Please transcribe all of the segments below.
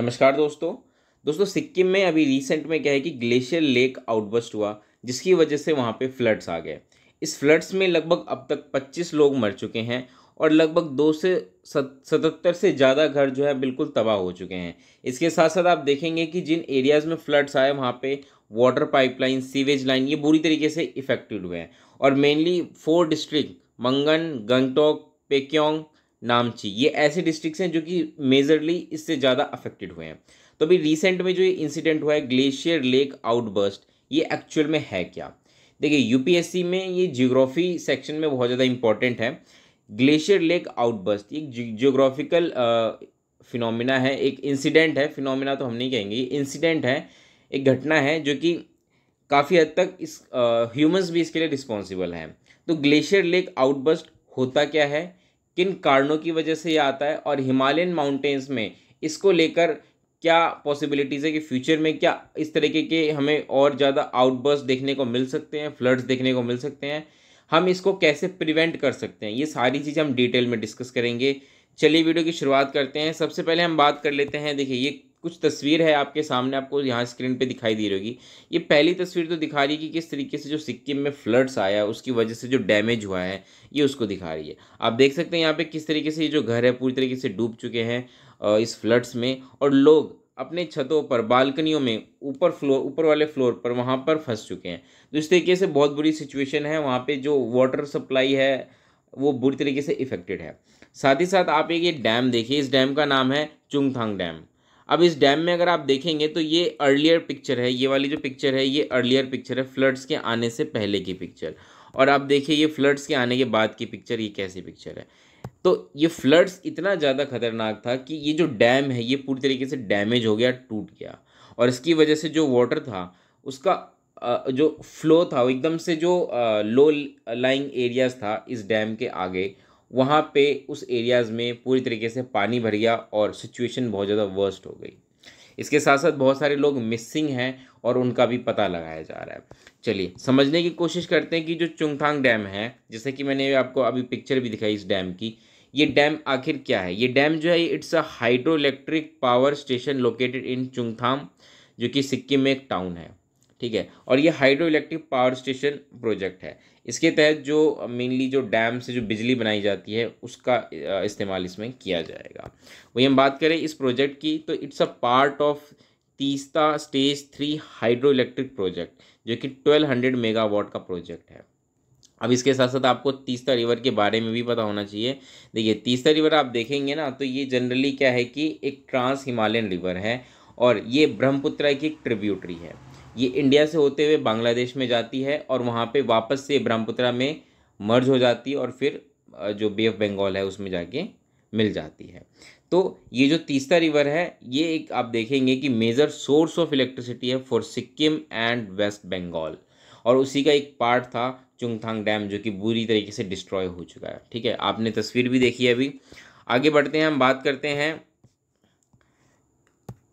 नमस्कार दोस्तों दोस्तों सिक्किम में अभी रिसेंट में क्या है कि ग्लेशियर लेक आउटबस्ट हुआ जिसकी वजह से वहाँ पे फ्लड्स आ गए इस फ्लड्स में लगभग अब तक 25 लोग मर चुके हैं और लगभग दो से सतहत्तर से ज़्यादा घर जो है बिल्कुल तबाह हो चुके हैं इसके साथ साथ आप देखेंगे कि जिन एरियाज़ में फ्लड्स आए वहाँ पे वाटर पाइपलाइन सीवेज लाइन ये बुरी तरीके से इफेक्टेड हुए हैं और mainly four district Mangan Gangtok Pakyong Namchi ये ऐसे डिस्ट्रिक्ट्स हैं जो कि मेजरली इससे ज़्यादा अफेक्टेड हुए हैं तो अभी रिसेंट में जो ये इंसिडेंट हुआ है ग्लेशियर लेक आउटबर्स्ट ये एक्चुअल में है क्या देखिए यूपीएससी में ये जियोग्राफी सेक्शन में बहुत ज़्यादा इंपॉर्टेंट है ग्लेशियर लेक आउटबर्स्ट एक जियोग्राफिकल फिनोमिना है एक इंसिडेंट है फिनोमिना तो हम नहीं कहेंगे इंसिडेंट है एक घटना है जो कि काफ़ी हद तक इस ह्यूमंस भी इसके लिए रिस्पॉन्सिबल हैं तो ग्लेशियर लेक आउटबर्स्ट होता क्या है किन कारणों की वजह से ये आता है और हिमालयन माउंटेन्स में इसको लेकर क्या पॉसिबिलिटीज़ है कि फ्यूचर में क्या इस तरीके के हमें और ज़्यादा आउटबर्स देखने को मिल सकते हैं फ्लड्स देखने को मिल सकते हैं हम इसको कैसे प्रिवेंट कर सकते हैं ये सारी चीज़ें हम डिटेल में डिस्कस करेंगे चलिए वीडियो की शुरुआत करते हैं सबसे पहले हम बात कर लेते हैं देखिए ये कुछ तस्वीर है आपके सामने आपको यहाँ स्क्रीन पे दिखाई दे रही होगी ये पहली तस्वीर तो दिखा रही है कि किस तरीके से जो सिक्किम में फ्लड्स आया उसकी वजह से जो डैमेज हुआ है ये उसको दिखा रही है आप देख सकते हैं यहाँ पे किस तरीके से ये जो घर है पूरी तरीके से डूब चुके हैं इस फ्लड्स में और लोग अपने छतों पर बालकनियों में ऊपर फ्लोर ऊपर वाले फ्लोर पर वहाँ पर फंस चुके हैं तो इस तरीके से बहुत बुरी सिचुएशन है वहाँ पर जो वाटर सप्लाई है वो बुरी तरीके से इफ़ेक्टेड है साथ ही साथ आप एक ये डैम देखिए इस डैम का नाम है चुंगथांग डैम अब इस डैम में अगर आप देखेंगे तो ये अर्लियर पिक्चर है ये वाली जो पिक्चर है ये अर्लियर पिक्चर है फ्लड्स के आने से पहले की पिक्चर और आप देखिए ये फ्लड्स के आने के बाद की पिक्चर ये कैसी पिक्चर है तो ये फ्लड्स इतना ज़्यादा खतरनाक था कि ये जो डैम है ये पूरी तरीके से डैमेज हो गया टूट गया और इसकी वजह से जो वाटर था उसका जो फ्लो था एकदम से जो लो लाइंग एरियाज था इस डैम के आगे वहाँ पे उस एरियाज़ में पूरी तरीके से पानी भर गया और सिचुएशन बहुत ज़्यादा वर्स्ट हो गई इसके साथ साथ बहुत सारे लोग मिसिंग हैं और उनका भी पता लगाया जा रहा है चलिए समझने की कोशिश करते हैं कि जो चुंगथांग डैम है जैसे कि मैंने आपको अभी पिक्चर भी दिखाई इस डैम की ये डैम आखिर क्या है ये डैम जो है it's a hydro electric power station located in Chungthang जो कि सिक्किम में एक टाउन है ठीक है और ये hydro electric power station project है इसके तहत जो मेनली जो डैम से जो बिजली बनाई जाती है उसका इस्तेमाल इसमें किया जाएगा वही हम बात करें इस प्रोजेक्ट की तो it's a part of Teesta stage three hydro electric project जो कि ट्वेल्व हंड्रेड मेगावाट का प्रोजेक्ट है अब इसके साथ साथ आपको तीसता रिवर के बारे में भी पता होना चाहिए देखिए तीसता रिवर आप देखेंगे ना तो ये जनरली क्या है कि एक ट्रांस हिमालयन रिवर है और ये ब्रह्मपुत्र की एक ट्रिब्यूटरी है ये इंडिया से होते हुए बांग्लादेश में जाती है और वहाँ पे वापस से ब्रह्मपुत्रा में मर्ज हो जाती है और फिर जो बे ऑफ बंगाल है उसमें जाके मिल जाती है तो ये जो तीसरा रिवर है ये एक आप देखेंगे कि मेजर सोर्स ऑफ इलेक्ट्रिसिटी है for Sikkim and west Bengal और उसी का एक पार्ट था चुंगथांग डैम जो कि बुरी तरीके से डिस्ट्रॉय हो चुका है ठीक है आपने तस्वीर भी देखी है अभी आगे बढ़ते हैं हम बात करते हैं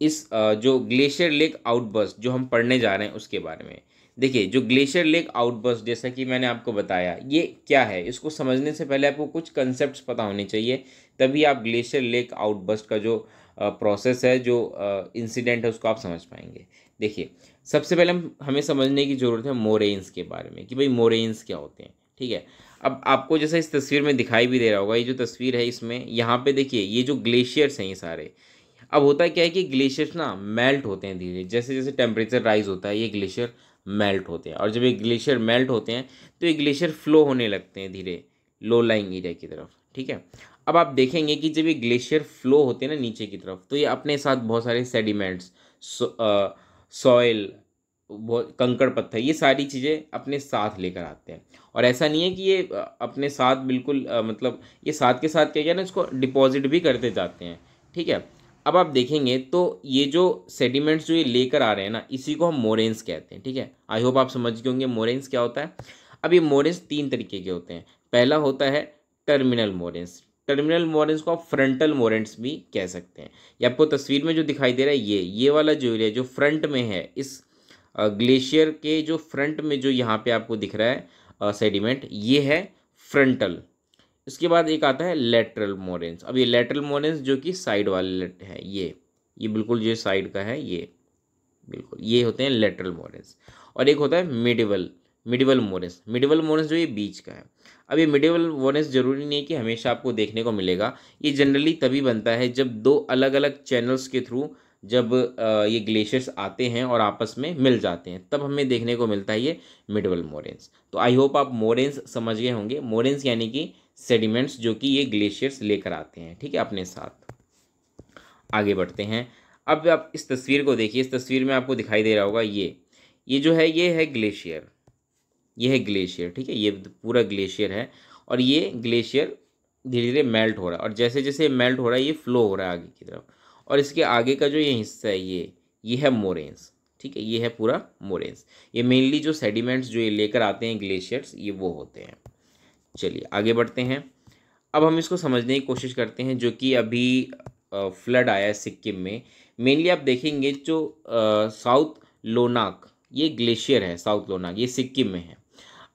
इस जो ग्लेशियर लेक आउटबर्स्ट जो हम पढ़ने जा रहे हैं उसके बारे में देखिए जो ग्लेशियर लेक आउटबर्स्ट जैसा कि मैंने आपको बताया ये क्या है इसको समझने से पहले आपको कुछ कंसेप्ट पता होने चाहिए तभी आप ग्लेशियर लेक आउटबर्स्ट का जो प्रोसेस है जो इंसिडेंट है उसको आप समझ पाएंगे देखिए सबसे पहले हम हमें समझने की ज़रूरत है मोरेन्स के बारे में कि भाई मोरेन्स क्या होते हैं ठीक है अब आपको जैसा इस तस्वीर में दिखाई भी दे रहा होगा ये जो तस्वीर है इसमें यहाँ पे देखिए ये जो ग्लेशियर्स हैं ये सारे अब होता क्या है कि ग्लेशियर्स ना मेल्ट होते हैं धीरे जैसे जैसे टेम्परेचर राइज होता है ये ग्लेशियर मेल्ट होते हैं और जब ये ग्लेशियर मेल्ट होते हैं तो ये ग्लेशियर फ्लो होने लगते हैं धीरे लो लाइंग एरिया की तरफ ठीक है अब आप देखेंगे कि जब ये ग्लेशियर फ्लो होते हैं ना नीचे की तरफ तो ये अपने साथ बहुत सारे सेडिमेंट्स बहुत कंकड़ पत्थर ये सारी चीज़ें अपने साथ लेकर आते हैं और ऐसा नहीं है कि ये अपने साथ बिल्कुल आ, मतलब ये साथ के साथ क्या क्या ना इसको डिपॉजिट भी करते जाते हैं ठीक है अब आप देखेंगे तो ये जो सेडिमेंट्स जो ये लेकर आ रहे हैं ना इसी को हम मोरेंस कहते हैं ठीक है आई होप आप समझ गए होंगे मोरेंस क्या होता है अब ये मोरेंस तीन तरीके के होते हैं पहला होता है टर्मिनल मोरेंस टर्मिनल मोरेंस को आप फ्रंटल मोरेंट्स भी कह सकते हैं ये आपको तस्वीर में जो दिखाई दे रहा है ये ये वाला जो एरिया जो फ्रंट में है इस ग्लेशियर के जो फ्रंट में जो यहाँ पे आपको दिख रहा है सेडिमेंट ये है फ्रंटल इसके बाद एक आता है लेटरल मोरेंस अब ये लेटरल मोरेंस जो कि साइड वाले है ये ये बिल्कुल जो साइड का है ये बिल्कुल ये होते हैं लेटरल मोरेंस और एक होता है medieval medieval moraines medieval moraines जो ये बीच का है अब ये मिडिवल मोरेंस जरूरी नहीं है कि हमेशा आपको देखने को मिलेगा ये जनरली तभी बनता है जब दो अलग अलग चैनल्स के थ्रू जब ये ग्लेशियर्स आते हैं और आपस में मिल जाते हैं तब हमें देखने को मिलता है ये मिडवल मोरेंस तो आई होप आप मोरेंस समझ गए होंगे मोरेंस यानी कि सेडिमेंट्स जो कि ये ग्लेशियर्स लेकर आते हैं ठीक है अपने साथ आगे बढ़ते हैं अब आप इस तस्वीर को देखिए इस तस्वीर में आपको दिखाई दे रहा होगा ये ये जो है ये है ग्लेशियर ये है ग्लेशियर ठीक है ये पूरा ग्लेशियर है और ये ग्लेशियर धीरे धीरे मेल्ट हो रहा है और जैसे जैसे मेल्ट हो रहा है ये फ्लो हो रहा है आगे की तरफ और इसके आगे का जो ये हिस्सा है ये ये है मोरेंस ठीक है ये है पूरा मोरेंस ये मेनली जो सेडिमेंट्स जो ये लेकर आते हैं ग्लेशियर्स ये वो होते हैं चलिए आगे बढ़ते हैं अब हम इसको समझने की कोशिश करते हैं जो कि अभी फ्लड आया है सिक्किम में मेनली आप देखेंगे जो साउथ लोनाक ये ग्लेशियर है साउथ लोनाक ये सिक्किम में है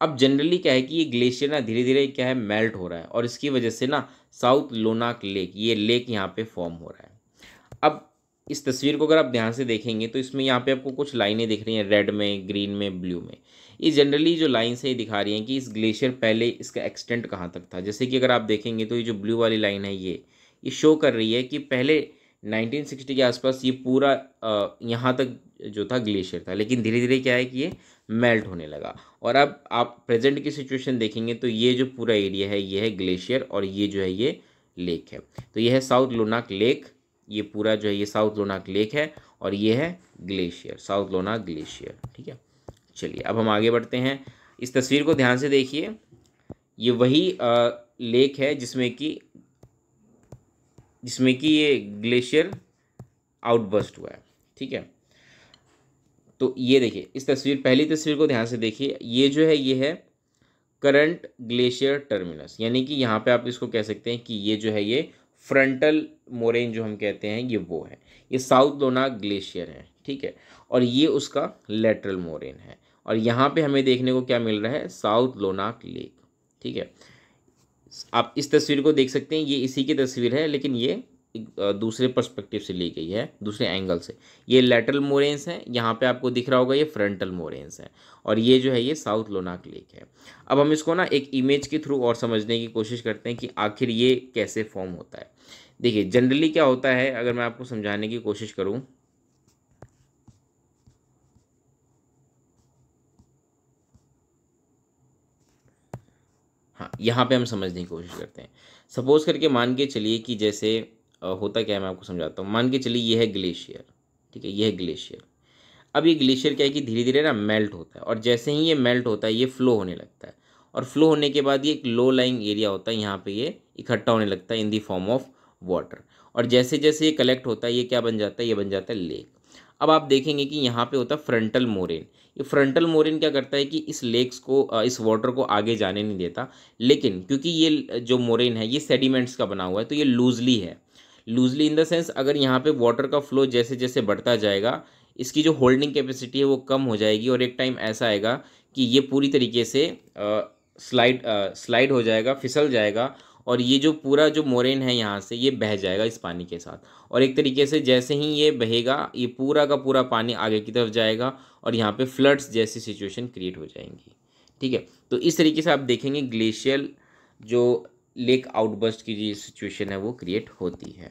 अब जनरली क्या है कि ये ग्लेशियर ना धीरे धीरे क्या है मेल्ट हो रहा है और इसकी वजह से ना साउथ लोनाक लेक ये लेक यहाँ पे फॉर्म हो रहा है अब इस तस्वीर को अगर आप ध्यान से देखेंगे तो इसमें यहाँ पे आपको कुछ लाइनें दिख रही हैं रेड में ग्रीन में ब्लू में ये जनरली जो लाइन्स है ये दिखा रही हैं कि इस ग्लेशियर पहले इसका एक्सटेंट कहाँ तक था जैसे कि अगर आप देखेंगे तो ये जो ब्लू वाली लाइन है ये ये शो कर रही है कि पहले 1960 के आसपास ये पूरा यहाँ तक जो था ग्लेशियर था लेकिन धीरे धीरे क्या है कि ये मेल्ट होने लगा और अब आप प्रेजेंट की सिचुएशन देखेंगे तो ये जो पूरा एरिया है ये है ग्लेशियर और ये जो है ये लेक है तो ये है साउथ लोनाक लेक ये पूरा जो है ये साउथ लोनाक लेक है और ये है ग्लेशियर साउथ लोनाक ग्लेशियर ठीक है चलिए अब हम आगे बढ़ते हैं इस तस्वीर को ध्यान से देखिए ये वही आ, लेक है जिसमें कि जिसमें कि ये ग्लेशियर आउटबस्ट हुआ है ठीक है तो ये देखिए इस तस्वीर पहली तस्वीर को ध्यान से देखिए ये जो है ये है करंट ग्लेशियर टर्मिनस यानी कि यहाँ पे आप इसको कह सकते हैं कि ये जो है ये फ्रंटल मोरेन जो हम कहते हैं ये वो है ये साउथ लोनाक ग्लेशियर है ठीक है और ये उसका लेटरल मोरेन है और यहाँ पे हमें देखने को क्या मिल रहा है साउथ लोनाक लेक ठीक है आप इस तस्वीर को देख सकते हैं ये इसी की तस्वीर है लेकिन ये दूसरे पर्सपेक्टिव से ली गई है दूसरे एंगल से ये लेटरल मोरेंस है यहाँ पे आपको दिख रहा होगा ये फ्रंटल मोरेंस है और ये जो है ये साउथ लोनाक लेक है अब हम इसको ना एक इमेज के थ्रू और समझने की कोशिश करते हैं कि आखिर ये कैसे फॉर्म होता है देखिए जनरली क्या होता है अगर मैं आपको समझाने की कोशिश करूँ हाँ यहाँ पे हम समझने की कोशिश करते हैं सपोज़ करके मान के चलिए कि जैसे होता क्या है मैं आपको समझाता हूँ मान के चलिए ये है ग्लेशियर ठीक है ये है ग्लेशियर अब ये ग्लेशियर क्या है कि धीरे धीरे ना मेल्ट होता है और जैसे ही ये मेल्ट होता है ये फ्लो होने लगता है और फ्लो होने के बाद ये एक लो लाइंग एरिया होता है यहाँ पे ये इकट्ठा होने लगता है in the form of water और जैसे जैसे ये कलेक्ट होता है ये क्या बन जाता है ये बन जाता है लेक अब आप देखेंगे कि यहाँ पे होता है फ्रंटल मोरेन ये फ्रंटल मोरेन क्या करता है कि इस लेक्स को इस वाटर को आगे जाने नहीं देता लेकिन क्योंकि ये जो मोरेन है ये सेडिमेंट्स का बना हुआ है तो ये लूजली है लूजली इन द सेंस अगर यहाँ पे वाटर का फ्लो जैसे जैसे बढ़ता जाएगा इसकी जो होल्डिंग कैपेसिटी है वो कम हो जाएगी और एक टाइम ऐसा आएगा कि ये पूरी तरीके से स्लाइड स्लाइड हो जाएगा फिसल जाएगा और ये जो पूरा जो मोरेन है यहाँ से ये बह जाएगा इस पानी के साथ और एक तरीके से जैसे ही ये बहेगा ये पूरा का पूरा पानी आगे की तरफ जाएगा और यहाँ पे फ्लड्स जैसी सिचुएशन क्रिएट हो जाएंगी ठीक है तो इस तरीके से आप देखेंगे ग्लेशियल जो लेक आउटबर्स्ट की जो सिचुएशन है वो क्रिएट होती है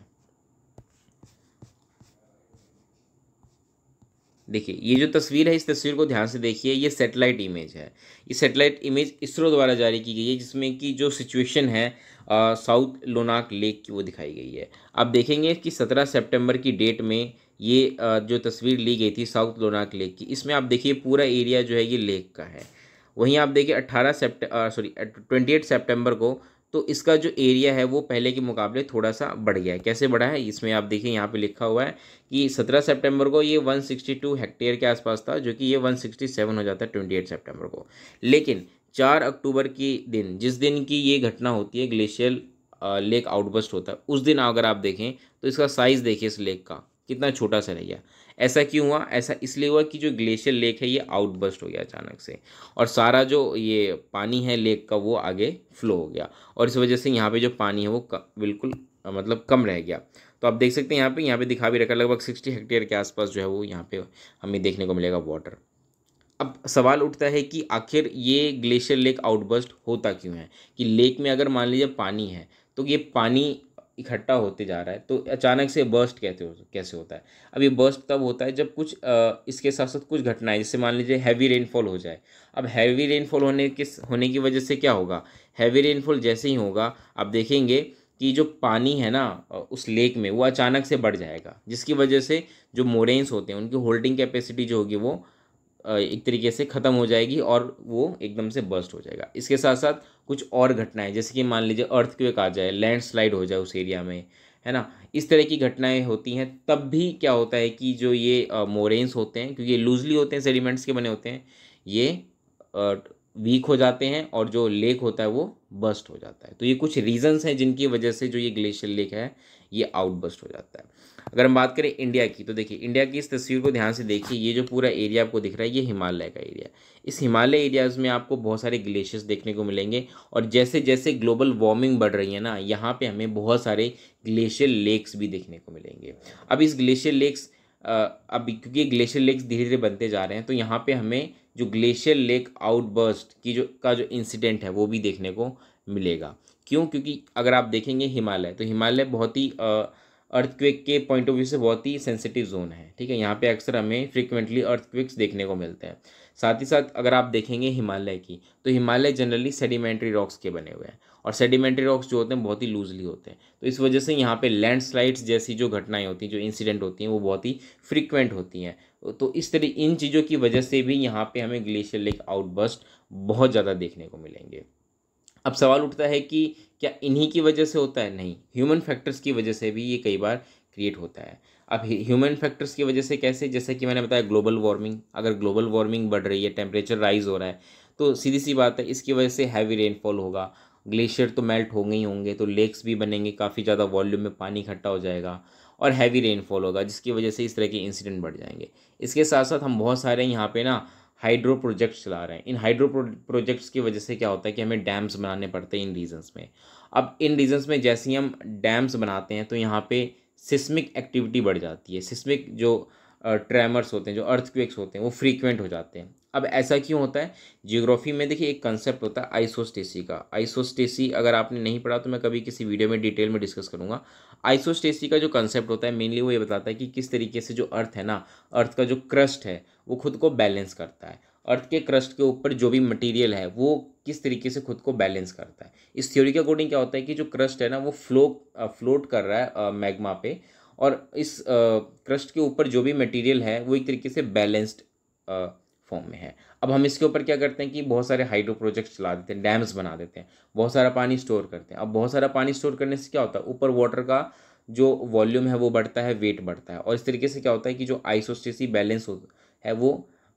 देखिए ये जो तस्वीर है इस तस्वीर को ध्यान से देखिए ये सैटेलाइट इमेज है ये सैटेलाइट इमेज इसरो द्वारा जारी की गई है जिसमें कि जो सिचुएशन है साउथ लोनाक लेक की वो दिखाई गई है आप देखेंगे कि 17 सितंबर की डेट में ये आ, जो तस्वीर ली गई थी साउथ लोनाक लेक की इसमें आप देखिए पूरा एरिया जो है ये लेक का है वहीं आप देखिए अट्ठारह सेप्ट सॉरी ट्वेंटी एट को तो इसका जो एरिया है वो पहले के मुकाबले थोड़ा सा बढ़ गया है कैसे बढ़ा है इसमें आप देखिए यहाँ पे लिखा हुआ है कि 17 सितंबर को ये 162 हेक्टेयर के आसपास था जो कि ये 167 हो जाता है 28 सितंबर को लेकिन 4 अक्टूबर के दिन जिस दिन की ये घटना होती है ग्लेशियल लेक आउटबस्ट होता है उस दिन अगर आप देखें तो इसका साइज़ देखिए इस लेक का कितना छोटा सा रह गया ऐसा क्यों हुआ ऐसा इसलिए हुआ कि जो ग्लेशियर लेक है ये आउटबस्ट हो गया अचानक से और सारा जो ये पानी है लेक का वो आगे फ्लो हो गया और इस वजह से यहाँ पे जो पानी है वो बिल्कुल मतलब कम रह गया तो आप देख सकते हैं यहाँ पे यहाँ पे दिखा भी रखा लगभग सिक्सटी हेक्टेयर के आसपास जो है वो यहाँ पे हमें देखने को मिलेगा वाटर अब सवाल उठता है कि आखिर ये ग्लेशियर लेक आउटबस्ट होता क्यों है कि लेक में अगर मान लीजिए पानी है तो ये पानी इकट्ठा होते जा रहा है तो अचानक से बर्स्ट कैसे हो कैसे होता है अब ये बर्स्ट तब होता है जब कुछ आ, इसके साथ साथ कुछ घटनाएं जैसे मान लीजिए हैवी रेनफॉल हो जाए अब हैवी रेनफॉल होने के होने की वजह से क्या होगा हैवी रेनफॉल जैसे ही होगा आप देखेंगे कि जो पानी है ना उस लेक में वो अचानक से बढ़ जाएगा जिसकी वजह से जो मोरेंस होते हैं उनकी होल्डिंग कैपेसिटी जो होगी वो एक तरीके से ख़त्म हो जाएगी और वो एकदम से बर्स्ट हो जाएगा इसके साथ साथ कुछ और घटनाएं जैसे कि मान लीजिए अर्थ क्वेक आ जाए लैंडस्लाइड हो जाए उस एरिया में है ना इस तरह की घटनाएं होती हैं तब भी क्या होता है कि जो ये मोरेंस होते हैं क्योंकि ये लूजली होते हैं सेडिमेंट्स के बने होते हैं ये वीक हो जाते हैं और जो लेक होता है वो बस्ट हो जाता है तो ये कुछ रीजंस हैं जिनकी वजह से जो ये ग्लेशियर लेक है ये आउटबस्ट हो जाता है अगर हम बात करें इंडिया की तो देखिए इंडिया की इस तस्वीर को ध्यान से देखिए ये जो पूरा एरिया आपको दिख रहा है ये हिमालय का एरिया इस हिमालय एरियाज़ में आपको बहुत सारे ग्लेशियर्स देखने को मिलेंगे और जैसे जैसे ग्लोबल वार्मिंग बढ़ रही है ना यहाँ पर हमें बहुत सारे ग्लेशियर लेक्स भी देखने को मिलेंगे अब इस ग्लेशियर लेक्स अब क्योंकि ग्लेशियर लेक्स धीरे धीरे बनते जा रहे हैं तो यहाँ पे हमें जो ग्लेशियर लेक आउटबर्स्ट की जो का जो इंसिडेंट है वो भी देखने को मिलेगा क्यों क्योंकि अगर आप देखेंगे हिमालय तो हिमालय बहुत ही अर्थक्वेक के पॉइंट ऑफ व्यू से बहुत ही सेंसिटिव जोन है ठीक है यहाँ पे अक्सर हमें फ्रिक्वेंटली अर्थक्वेक्स देखने को मिलते हैं साथ ही साथ अगर आप देखेंगे हिमालय की तो हिमालय जनरली सेडिमेंट्री रॉक्स के बने हुए हैं और सेडिमेंट्री रॉक्स जो होते हैं बहुत ही लूजली होते हैं तो इस वजह से यहाँ पे लैंडस्लाइड्स जैसी जो घटनाएं होती हैं जो इंसिडेंट होती हैं वो बहुत ही फ्रिक्वेंट होती हैं तो इस तरह इन चीज़ों की वजह से भी यहाँ पर हमें ग्लेशियर लेक आउटबर्स्ट बहुत ज़्यादा देखने को मिलेंगे अब सवाल उठता है कि क्या इन्हीं की वजह से होता है नहीं ह्यूमन फैक्टर्स की वजह से भी ये कई बार क्रिएट होता है अब ह्यूमन फैक्टर्स की वजह से कैसे जैसे कि मैंने बताया ग्लोबल वार्मिंग अगर ग्लोबल वार्मिंग बढ़ रही है टेम्परेचर राइज हो रहा है तो सीधी सी बात है इसकी वजह से हैवी रेनफॉल होगा ग्लेशियर तो मेल्ट हो ही होंगे तो लेक्स भी बनेंगे काफ़ी ज़्यादा वॉल्यूम में पानी इकट्ठा हो जाएगा और हैवी रेनफॉल होगा जिसकी वजह से इस तरह के इंसिडेंट बढ़ जाएंगे इसके साथ साथ हम बहुत सारे यहाँ पे ना हाइड्रो प्रोजेक्ट्स चला रहे हैं इन हाइड्रो प्रोजेक्ट्स की वजह से क्या होता है कि हमें डैम्स बनाने पड़ते हैं इन रीजन्स में अब इन रीजन्स में जैसे ही हम डैम्स बनाते हैं तो यहाँ पे सिस्मिक एक्टिविटी बढ़ जाती है सिस्मिक जो ट्रैमर्स होते हैं जो अर्थक्वेक्स होते हैं वो फ्रीक्वेंट हो जाते हैं अब ऐसा क्यों होता है जियोग्राफी में देखिए एक कंसेप्ट होता है आइसोस्टेसी का आइसोस्टेसी अगर आपने नहीं पढ़ा तो मैं कभी किसी वीडियो में डिटेल में डिस्कस करूंगा आइसोस्टेसी का जो कंसेप्ट होता है मेनली वो ये बताता है कि किस तरीके से जो अर्थ है ना अर्थ का जो क्रस्ट है वो खुद को बैलेंस करता है अर्थ के क्रस्ट के ऊपर जो भी मटेरियल है वो किस तरीके से खुद को बैलेंस करता है इस थ्योरी के अकॉर्डिंग क्या होता है कि जो क्रस्ट है ना वो फ्लो फ्लोट कर रहा है मैग्मा पे और इस क्रस्ट के ऊपर जो भी मटेरियल है वो एक तरीके से बैलेंस्ड फॉर्म में है अब हम इसके ऊपर क्या करते हैं कि बहुत सारे हाइड्रो प्रोजेक्ट्स चला देते हैं डैम्स बना देते हैं बहुत सारा पानी स्टोर करते हैं अब बहुत सारा पानी स्टोर करने से क्या होता है ऊपर वाटर का जो वॉल्यूम है वो बढ़ता है वेट बढ़ता है और इस तरीके से क्या होता है कि जो आइसोस्टेसी बैलेंस हो है वो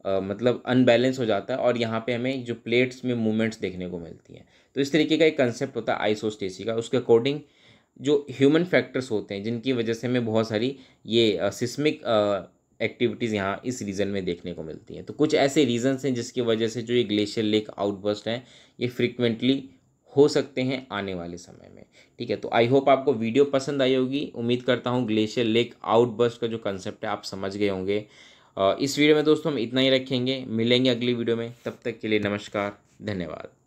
आ, मतलब अनबैलेंस हो जाता है और यहाँ पे हमें जो प्लेट्स में मूवमेंट्स देखने को मिलती हैं तो इस तरीके का एक कंसेप्ट होता है आइसोस्टेसी का उसके अकॉर्डिंग जो ह्यूमन फैक्टर्स होते हैं जिनकी वजह से हमें बहुत सारी ये सिस्मिक एक्टिविटीज़ यहाँ इस रीजन में देखने को मिलती हैं तो कुछ ऐसे रीजन्स हैं जिसकी वजह से जो ये ग्लेशियर लेक आउटबर्स्ट हैं ये फ्रिक्वेंटली हो सकते हैं आने वाले समय में ठीक है तो आई होप आपको वीडियो पसंद आई होगी उम्मीद करता हूँ ग्लेशियर लेक आउटबर्स्ट का जो कंसेप्ट है आप समझ गए होंगे इस वीडियो में दोस्तों हम इतना ही रखेंगे मिलेंगे अगली वीडियो में तब तक के लिए नमस्कार धन्यवाद